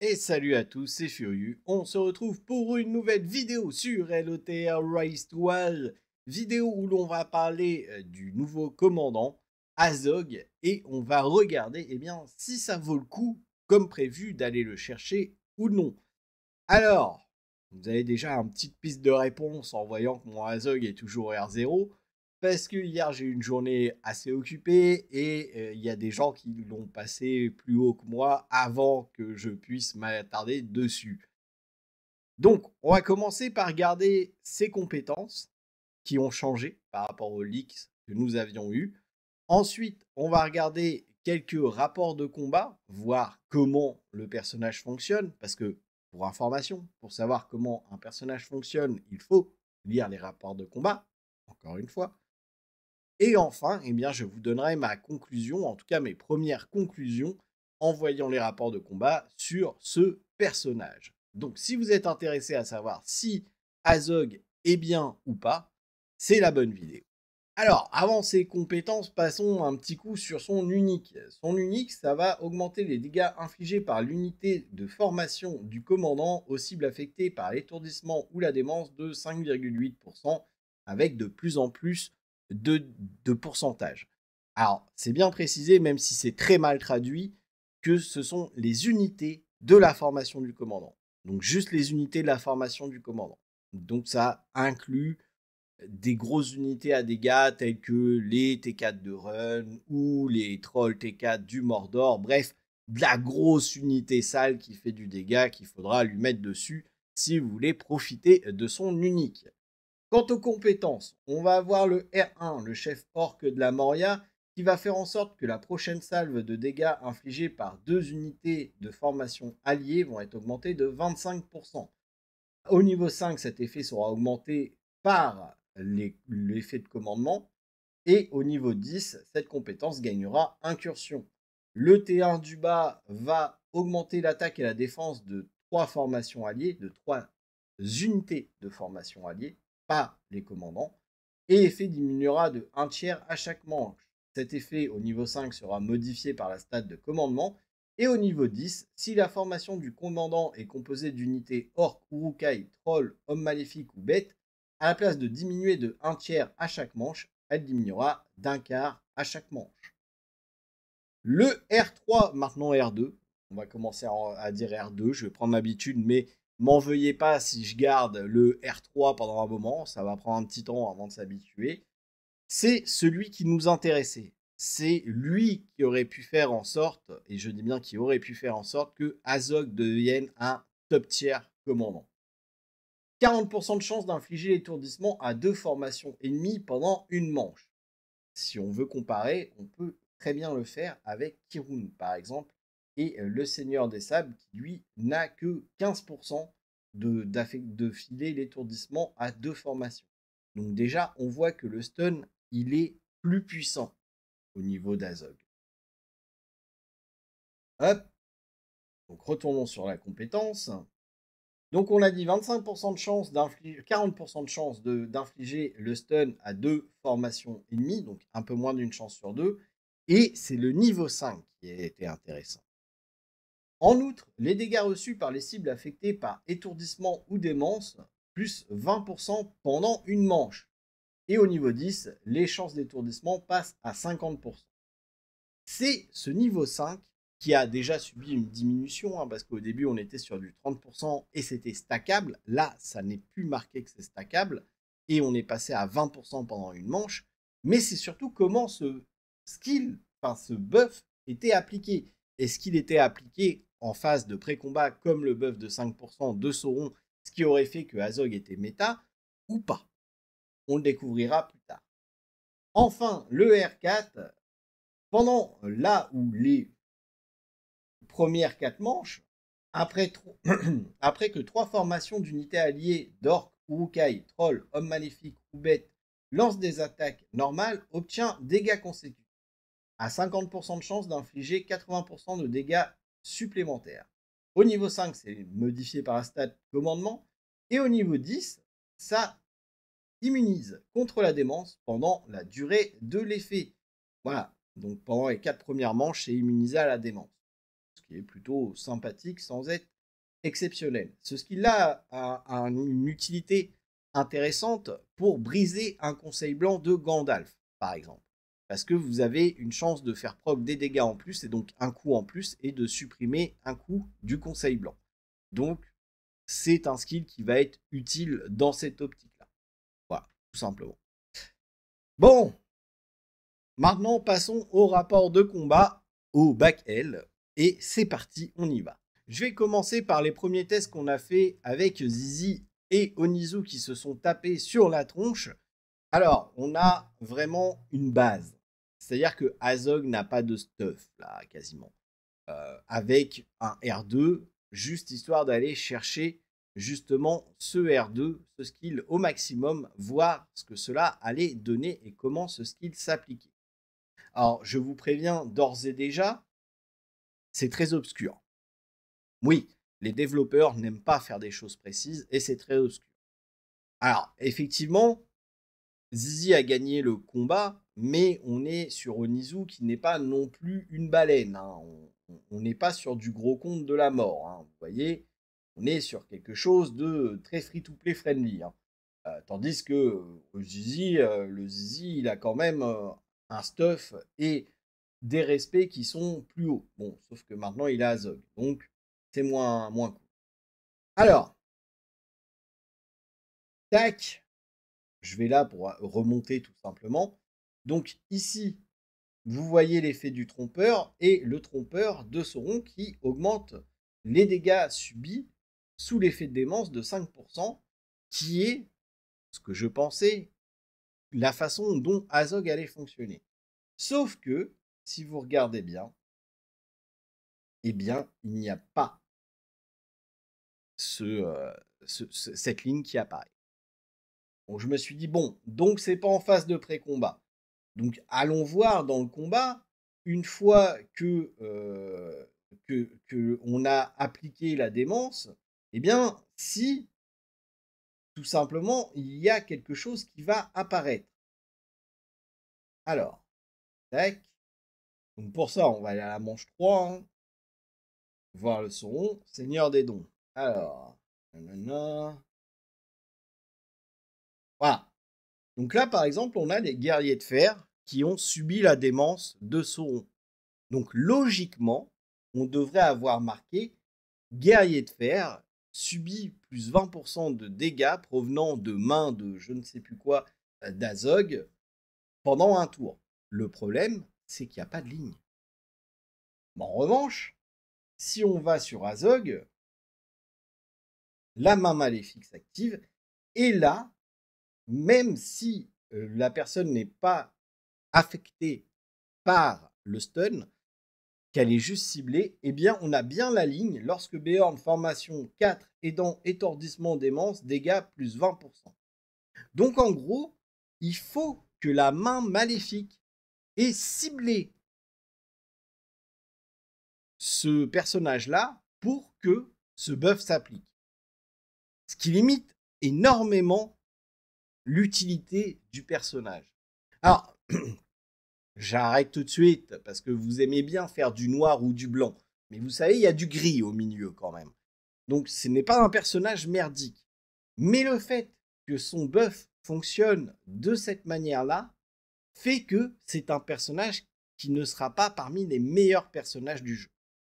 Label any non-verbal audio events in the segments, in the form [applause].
Et salut à tous, c'est Furieux. On se retrouve pour une nouvelle vidéo sur LOTR Rise to Wall. Vidéo où l'on va parler euh, du nouveau commandant, Azog, et on va regarder eh bien, si ça vaut le coup, comme prévu, d'aller le chercher ou non. Alors, vous avez déjà une petite piste de réponse en voyant que mon Azog est toujours R0 parce que hier j'ai eu une journée assez occupée et euh, il y a des gens qui l'ont passé plus haut que moi avant que je puisse m'attarder dessus. Donc, on va commencer par regarder ses compétences qui ont changé par rapport aux leaks que nous avions eu. Ensuite, on va regarder quelques rapports de combat, voir comment le personnage fonctionne, parce que pour information, pour savoir comment un personnage fonctionne, il faut lire les rapports de combat, encore une fois. Et enfin, eh bien, je vous donnerai ma conclusion, en tout cas mes premières conclusions, en voyant les rapports de combat sur ce personnage. Donc si vous êtes intéressé à savoir si Azog est bien ou pas, c'est la bonne vidéo. Alors, avant ses compétences, passons un petit coup sur son unique. Son unique, ça va augmenter les dégâts infligés par l'unité de formation du commandant aux cibles affectées par l'étourdissement ou la démence de 5,8%, avec de plus en plus de, pourcentage. Alors, c'est bien précisé, même si c'est très mal traduit, que ce sont les unités de la formation du commandant. Donc, juste les unités de la formation du commandant. Donc, ça inclut des grosses unités à dégâts telles que les T4 de Run ou les Trolls T4 du Mordor. Bref, de la grosse unité sale qui fait du dégât qu'il faudra lui mettre dessus si vous voulez profiter de son unique. Quant aux compétences, on va avoir le R1, le chef orc de la Moria, qui va faire en sorte que la prochaine salve de dégâts infligés par deux unités de formation alliées vont être augmentées de 25%. Au niveau 5, cet effet sera augmenté par l'effet de commandement. Et au niveau 10, cette compétence gagnera incursion. Le T1 du bas va augmenter l'attaque et la défense de trois formations alliées, de trois unités de formation alliées par les commandants, et l'effet diminuera de 1 tiers à chaque manche. Cet effet au niveau 5 sera modifié par la stade de commandement, et au niveau 10, si la formation du commandant est composée d'unités ou urukai, troll, homme maléfique ou bête, à la place de diminuer de 1 tiers à chaque manche, elle diminuera d'un quart à chaque manche. Le R3, maintenant R2, on va commencer à dire R2, je vais prendre l'habitude, mais M'en veuillez pas si je garde le R3 pendant un moment, ça va prendre un petit temps avant de s'habituer. C'est celui qui nous intéressait. C'est lui qui aurait pu faire en sorte, et je dis bien qui aurait pu faire en sorte, que Azog devienne un top tier commandant. 40% de chance d'infliger l'étourdissement à deux formations ennemies pendant une manche. Si on veut comparer, on peut très bien le faire avec Kirun, par exemple, et euh, le Seigneur des Sables qui lui n'a que 15% de, de filer l'étourdissement à deux formations. Donc déjà, on voit que le stun, il est plus puissant au niveau d'Azog. Hop. Donc retournons sur la compétence. Donc on a dit 25% de chance d'infliger, 40% de chance d'infliger le stun à deux formations ennemies, donc un peu moins d'une chance sur deux. Et c'est le niveau 5 qui a été intéressant. En outre, les dégâts reçus par les cibles affectées par étourdissement ou démence, plus 20% pendant une manche. Et au niveau 10, les chances d'étourdissement passent à 50%. C'est ce niveau 5 qui a déjà subi une diminution, hein, parce qu'au début on était sur du 30% et c'était stackable. Là, ça n'est plus marqué que c'est stackable, et on est passé à 20% pendant une manche. Mais c'est surtout comment ce skill, enfin ce buff, était appliqué. Est-ce qu'il était appliqué en phase de pré-combat comme le buff de 5% de Sauron, ce qui aurait fait que Azog était méta ou pas On le découvrira plus tard. Enfin, le R4, pendant là où les premières 4 manches, [clears throat] après, que trois formations d'unités alliées Dork, Urukai, Troll, Homme Maléfique ou Bête lancent des attaques normales, obtient dégâts consécutifs à 50% de chance d'infliger 80% de dégâts supplémentaires. Au niveau 5, c'est modifié par un stade commandement. Et au niveau 10, ça immunise contre la démence pendant la durée de l'effet. Voilà, donc pendant les 4 premières manches, c'est immunisé à la démence. Ce qui est plutôt sympathique sans être exceptionnel. Ce skill là a une utilité intéressante pour briser un conseil blanc de Gandalf, par exemple parce que vous avez une chance de faire proc des dégâts en plus et donc un coup en plus et de supprimer un coup du conseil blanc. Donc c'est un skill qui va être utile dans cette optique-là. Voilà, tout simplement. Bon, maintenant passons au rapport de combat au back L et c'est parti, on y va. Je vais commencer par les premiers tests qu'on a fait avec Zizi et Onizu qui se sont tapés sur la tronche. Alors, on a vraiment une base. C'est-à-dire que Azog n'a pas de stuff, là, quasiment. Euh, avec un R2, juste histoire d'aller chercher justement ce R2, ce skill au maximum, voir ce que cela allait donner et comment ce skill s'appliquait. Alors, je vous préviens d'ores et déjà, c'est très obscur. Oui, les développeurs n'aiment pas faire des choses précises et c'est très obscur. Alors, effectivement, Zizi a gagné le combat, mais on est sur Onizu qui n'est pas non plus une baleine. Hein. On n'est pas sur du gros compte de la mort. Hein. Vous voyez, on est sur quelque chose de très free-to-play friendly. Hein. Euh, tandis que euh, Zizi, euh, le Zizi, il a quand même un stuff et des respects qui sont plus hauts. Bon, sauf que maintenant il a Azog, donc c'est moins, moins cool. Alors, tac, je vais là pour remonter tout simplement. Donc ici, vous voyez l'effet du trompeur et le trompeur de Sauron qui augmente les dégâts subis sous l'effet de démence de 5%, qui est ce que je pensais, la façon dont Azog allait fonctionner. Sauf que, si vous regardez bien, eh bien, il n'y a pas euh, cette ligne qui apparaît. je me suis dit, bon, donc c'est pas en phase de pré-combat. Donc allons voir dans le combat, une fois euh, que, que, on a appliqué la démence, eh bien, si tout simplement il y a quelque chose qui va apparaître. Alors, tac. pour ça, on va aller à la manche 3, hein. voir le son, Seigneur des dons. Alors, nanana. Voilà. Donc là, par exemple, on a les guerriers de fer qui ont subi la démence de Sauron. Donc logiquement, on devrait avoir marqué guerrier de fer subi plus 20% de dégâts provenant de mains de je ne sais plus quoi euh, d'Azog pendant un tour. Le problème, c'est qu'il n'y a pas de ligne. Mais en revanche, si on va sur Azog, la main maléfique s'active et là, même si la personne n'est pas affectée par le stun, qu'elle est juste ciblée, eh bien, on a bien la ligne lorsque Béorn, formation 4, dans étourdissement, démence, dégâts plus 20%. Donc, en gros, il faut que la main maléfique ait ciblé ce personnage-là pour que ce buff s'applique. Ce qui limite énormément l'utilité du personnage. Alors, [clears throat] j'arrête tout de suite parce que vous aimez bien faire du noir ou du blanc. Mais vous savez, il y a du gris au milieu quand même. Donc ce n'est pas un personnage merdique. Mais le fait que son buff fonctionne de cette manière-là fait que c'est un personnage qui ne sera pas parmi les meilleurs personnages du jeu.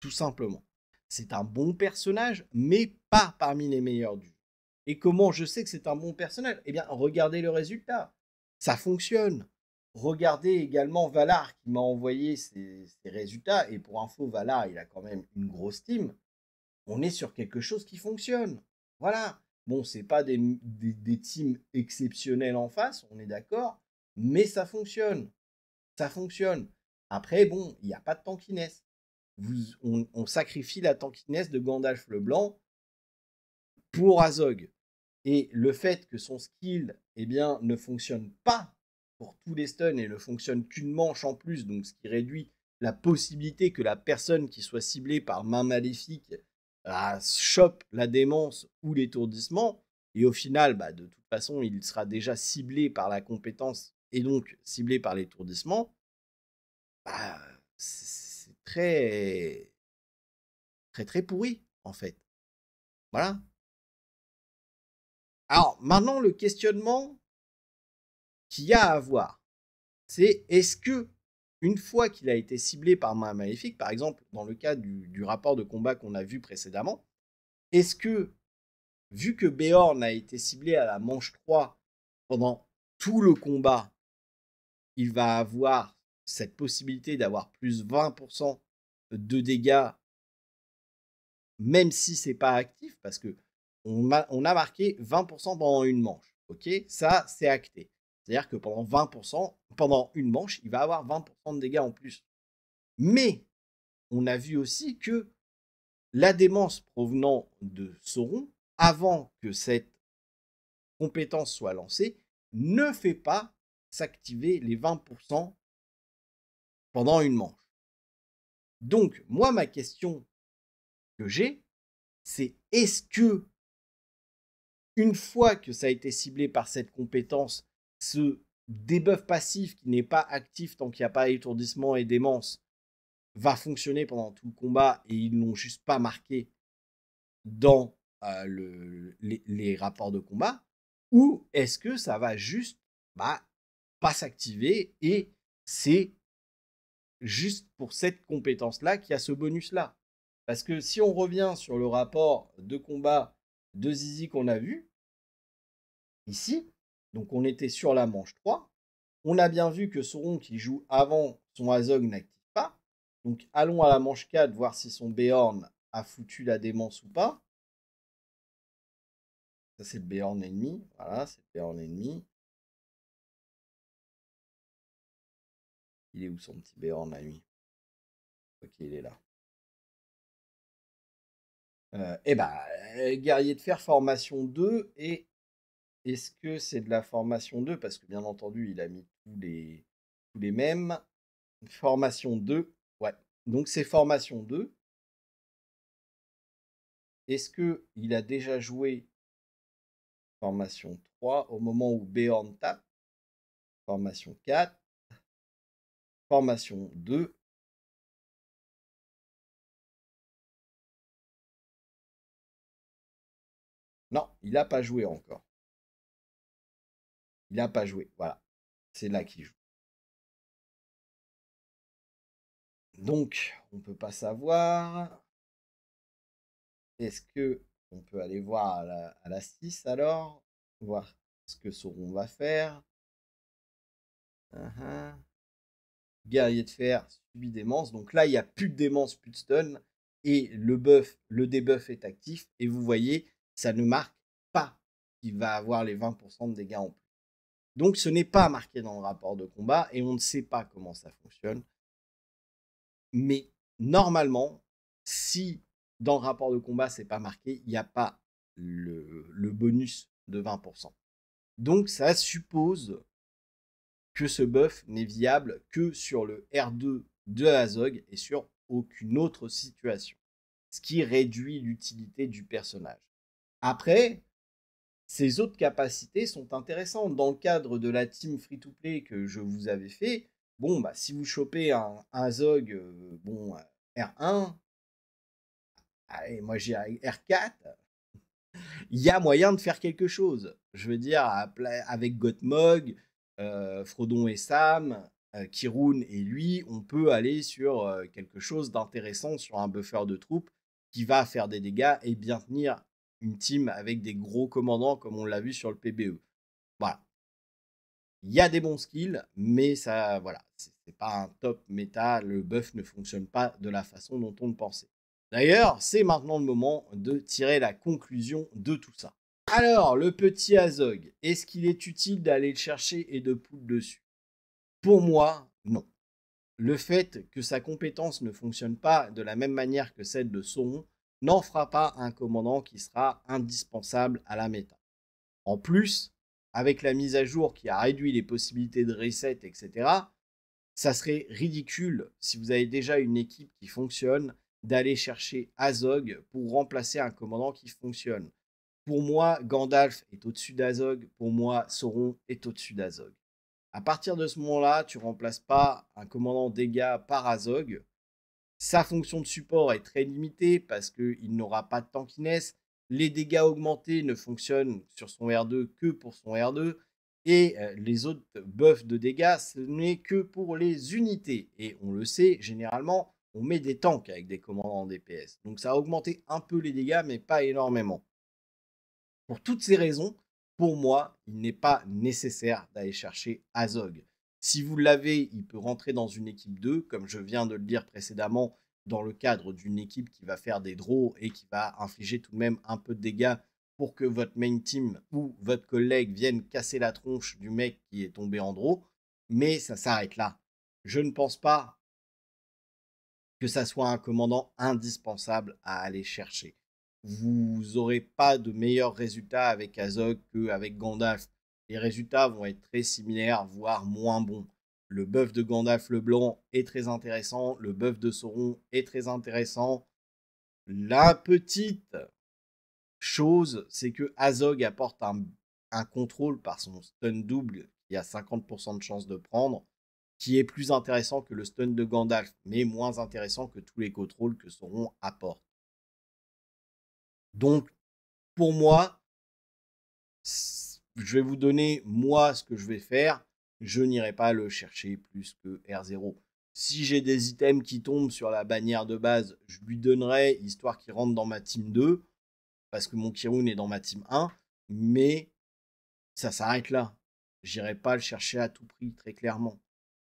Tout simplement. C'est un bon personnage, mais pas parmi les meilleurs du jeu. Et comment je sais que c'est un bon personnel Eh bien, regardez le résultat. Ça fonctionne. Regardez également Valar qui m'a envoyé ses, résultats. Et pour info, Valar, il a quand même une grosse team. On est sur quelque chose qui fonctionne. Voilà. Bon, c'est pas des, des teams exceptionnels en face, on est d'accord, mais ça fonctionne. Ça fonctionne. Après, bon, il n'y a pas de tankiness. on, on, sacrifie la tankiness de Gandalf leblanc pour Azog. Et le fait que son skill eh bien, ne fonctionne pas pour tous les stuns et ne fonctionne qu'une manche en plus, donc ce qui réduit la possibilité que la personne qui soit ciblée par main maléfique euh, chope la démence ou l'étourdissement. Et au final, bah, de toute façon, il sera déjà ciblé par la compétence et donc ciblé par l'étourdissement. Bah, c'est très, très, très pourri, en fait. Voilà. Alors maintenant, le questionnement qu'il y a à avoir, c'est est-ce que une fois qu'il a été ciblé par main maléfique, par exemple dans le cas du, rapport de combat qu'on a vu précédemment, est-ce que vu que Béorn a été ciblé à la manche 3 pendant tout le combat, il va avoir cette possibilité d'avoir plus 20% de dégâts, même si c'est pas actif, parce que on a, marqué 20% pendant une manche. Ok, ça c'est acté. C'est-à-dire que pendant 20%, pendant une manche, il va avoir 20% de dégâts en plus. Mais on a vu aussi que la démence provenant de Sauron, avant que cette compétence soit lancée, ne fait pas s'activer les 20% pendant une manche. Donc, moi, ma question que j'ai, c'est est-ce que une fois que ça a été ciblé par cette compétence, ce debuff passif qui n'est pas actif tant qu'il n'y a pas étourdissement et démence va fonctionner pendant tout le combat et ils n'ont juste pas marqué dans euh, les, rapports de combat ou est-ce que ça va juste bah, pas s'activer et c'est juste pour cette compétence là qu'il y a ce bonus là parce que si on revient sur le rapport de combat deux Zizi qu'on a vu, ici, donc on était sur la manche 3, on a bien vu que Sauron qui joue avant son Azog n'active pas, donc allons à la manche 4 voir si son Béorn a foutu la démence ou pas. Ça c'est le Béorn ennemi, voilà, c'est le Béorn ennemi. Il est où son petit Béorn à lui Ok, il est là. Euh, eh ben, euh, guerrier de fer, formation 2, et est-ce que c'est de la formation 2 Parce que bien entendu, il a mis tous les, tous les mêmes. Formation 2, ouais. Donc c'est formation 2. Est-ce que il a déjà joué formation 3 au moment où Béorn tape Formation 4, formation 2, Non, il n'a pas joué encore. Il n'a pas joué. Voilà. C'est là qu'il joue. Donc, on ne peut pas savoir. Est-ce que on peut aller voir à la, 6 alors Voir ce que Sauron va faire. Guerrier de fer subit démence. Donc là, il n'y a plus de démence, plus de stun. Et le buff, le debuff est actif. Et vous voyez, ça ne marque pas qu'il va avoir les 20% de dégâts en plus. Donc ce n'est pas marqué dans le rapport de combat et on ne sait pas comment ça fonctionne. Mais normalement, si dans le rapport de combat c'est pas marqué, il n'y a pas le, bonus de 20%. Donc ça suppose que ce buff n'est viable que sur le R2 de Azog et sur aucune autre situation, ce qui réduit l'utilité du personnage. Après, ces autres capacités sont intéressantes. Dans le cadre de la team free-to-play que je vous avais fait, bon, bah, si vous chopez un, Zog euh, bon, euh, R1, moi j'ai R4, il y a moyen de faire quelque chose. Je veux dire, avec Gotmog, euh, Frodon et Sam, Kirun et lui, on peut aller sur quelque chose d'intéressant, sur un buffer de troupes qui va faire des dégâts et bien tenir une team avec des gros commandants comme on l'a vu sur le PBE. Voilà. Il y a des bons skills, mais ça, voilà, c'est pas un top méta. Le buff ne fonctionne pas de la façon dont on le pensait. D'ailleurs, c'est maintenant le moment de tirer la conclusion de tout ça. Alors, le petit Azog, est-ce qu'il est utile d'aller le chercher et de poudre dessus Pour moi, non. Le fait que sa compétence ne fonctionne pas de la même manière que celle de Sauron n'en fera pas un commandant qui sera indispensable à la méta. En plus, avec la mise à jour qui a réduit les possibilités de reset, etc., ça serait ridicule si vous avez déjà une équipe qui fonctionne d'aller chercher Azog pour remplacer un commandant qui fonctionne. Pour moi, Gandalf est au-dessus d'Azog, pour moi, Sauron est au-dessus d'Azog. À partir de ce moment-là, tu remplaces pas un commandant dégâts par Azog, sa fonction de support est très limitée parce qu'il n'aura pas de tankiness. Les dégâts augmentés ne fonctionnent sur son R2 que pour son R2. Et euh, les autres buffs de dégâts, ce n'est que pour les unités. Et on le sait, généralement, on met des tanks avec des commandants DPS. Donc ça a augmenté un peu les dégâts, mais pas énormément. Pour toutes ces raisons, pour moi, il n'est pas nécessaire d'aller chercher Azog. Si vous l'avez, il peut rentrer dans une équipe 2, comme je viens de le dire précédemment, dans le cadre d'une équipe qui va faire des draws et qui va infliger tout de même un peu de dégâts pour que votre main team ou votre collègue vienne casser la tronche du mec qui est tombé en draw. Mais ça s'arrête là. Je ne pense pas que ça soit un commandant indispensable à aller chercher. Vous n'aurez pas de meilleurs résultats avec Azog qu'avec Gandalf les résultats vont être très similaires, voire moins bons. Le bœuf de Gandalf le Blanc est très intéressant, le bœuf de Sauron est très intéressant. La petite chose, c'est que Azog apporte un, contrôle par son stun double qui a 50% de chance de prendre, qui est plus intéressant que le stun de Gandalf, mais moins intéressant que tous les contrôles que Sauron apporte. Donc, pour moi, je vais vous donner moi ce que je vais faire. Je n'irai pas le chercher plus que R0. Si j'ai des items qui tombent sur la bannière de base, je lui donnerai histoire qu'il rentre dans ma team 2 parce que mon Kirun est dans ma team 1, mais ça s'arrête là. J'irai pas le chercher à tout prix, très clairement.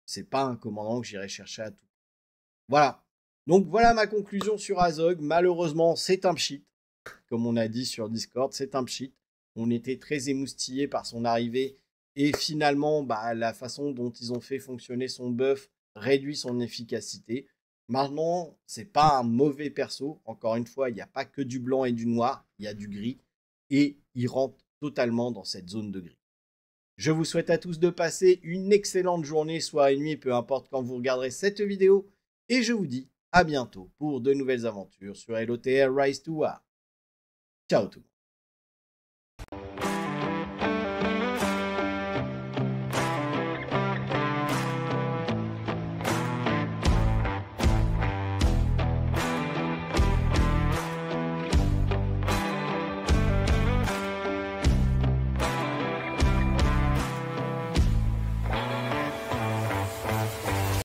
C'est pas un commandant que j'irai chercher à tout prix. Voilà. Donc voilà ma conclusion sur Azog. Malheureusement, c'est un pchit. Comme on a dit sur Discord, c'est un pchit. On était très émoustillés par son arrivée. Et finalement, bah, la façon dont ils ont fait fonctionner son buff réduit son efficacité. Maintenant, c'est pas un mauvais perso. Encore une fois, il n'y a pas que du blanc et du noir, il y a du gris. Et il rentre totalement dans cette zone de gris. Je vous souhaite à tous de passer une excellente journée, et nuit, peu importe quand vous regarderez cette vidéo. Et je vous dis à bientôt pour de nouvelles aventures sur LOTR Rise to War. Ciao tout le monde.